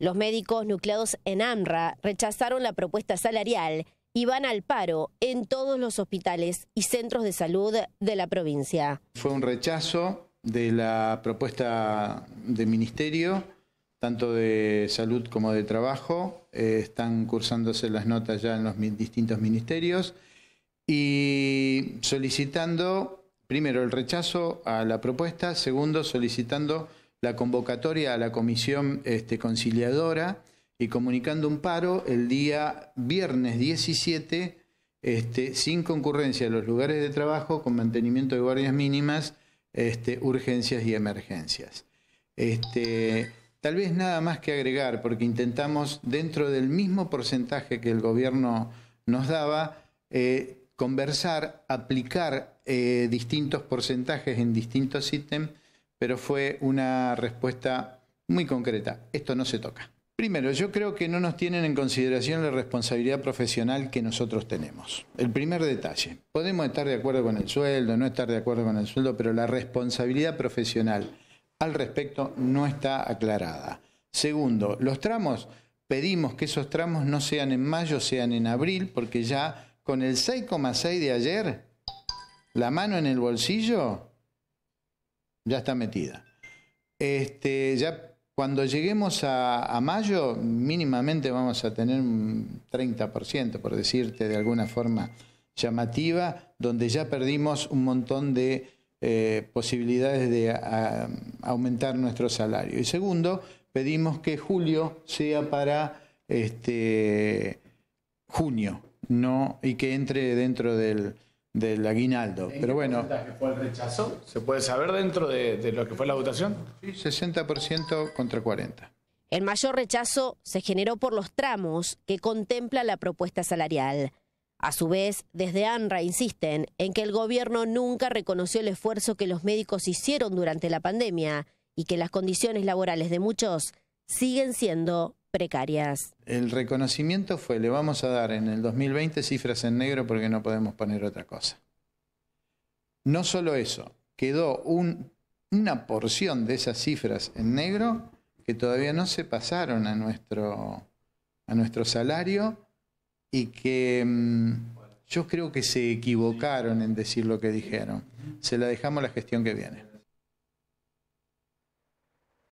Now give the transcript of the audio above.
Los médicos nucleados en AMRA rechazaron la propuesta salarial y van al paro en todos los hospitales y centros de salud de la provincia. Fue un rechazo de la propuesta del Ministerio, tanto de salud como de trabajo. Eh, están cursándose las notas ya en los distintos ministerios y solicitando, primero, el rechazo a la propuesta, segundo, solicitando la convocatoria a la comisión este, conciliadora y comunicando un paro el día viernes 17, este, sin concurrencia a los lugares de trabajo, con mantenimiento de guardias mínimas, este, urgencias y emergencias. Este, tal vez nada más que agregar, porque intentamos, dentro del mismo porcentaje que el gobierno nos daba, eh, conversar, aplicar eh, distintos porcentajes en distintos ítems pero fue una respuesta muy concreta. Esto no se toca. Primero, yo creo que no nos tienen en consideración la responsabilidad profesional que nosotros tenemos. El primer detalle, podemos estar de acuerdo con el sueldo, no estar de acuerdo con el sueldo, pero la responsabilidad profesional al respecto no está aclarada. Segundo, los tramos, pedimos que esos tramos no sean en mayo, sean en abril, porque ya con el 6,6 de ayer, la mano en el bolsillo, ya está metida. Este, ya cuando lleguemos a, mayo, mínimamente vamos a tener un 30%, por decirte de alguna forma llamativa, donde ya perdimos un montón de eh, posibilidades de aumentar nuestro salario. Y segundo, pedimos que julio sea para este, junio, no, y que entre dentro del, del aguinaldo. Pero bueno. fue ¿Se puede saber dentro de, de lo que fue la votación? Sí, 60% contra 40%. El mayor rechazo se generó por los tramos que contempla la propuesta salarial. A su vez, desde ANRA insisten en que el gobierno nunca reconoció el esfuerzo que los médicos hicieron durante la pandemia y que las condiciones laborales de muchos siguen siendo precarias. El reconocimiento fue, le vamos a dar en el 2020 cifras en negro porque no podemos poner otra cosa. No solo eso, quedó una porción de esas cifras en negro que todavía no se pasaron a nuestro, a nuestro salario y que mm, yo creo que se equivocaron en decir lo que dijeron. Se la dejamos la gestión que viene.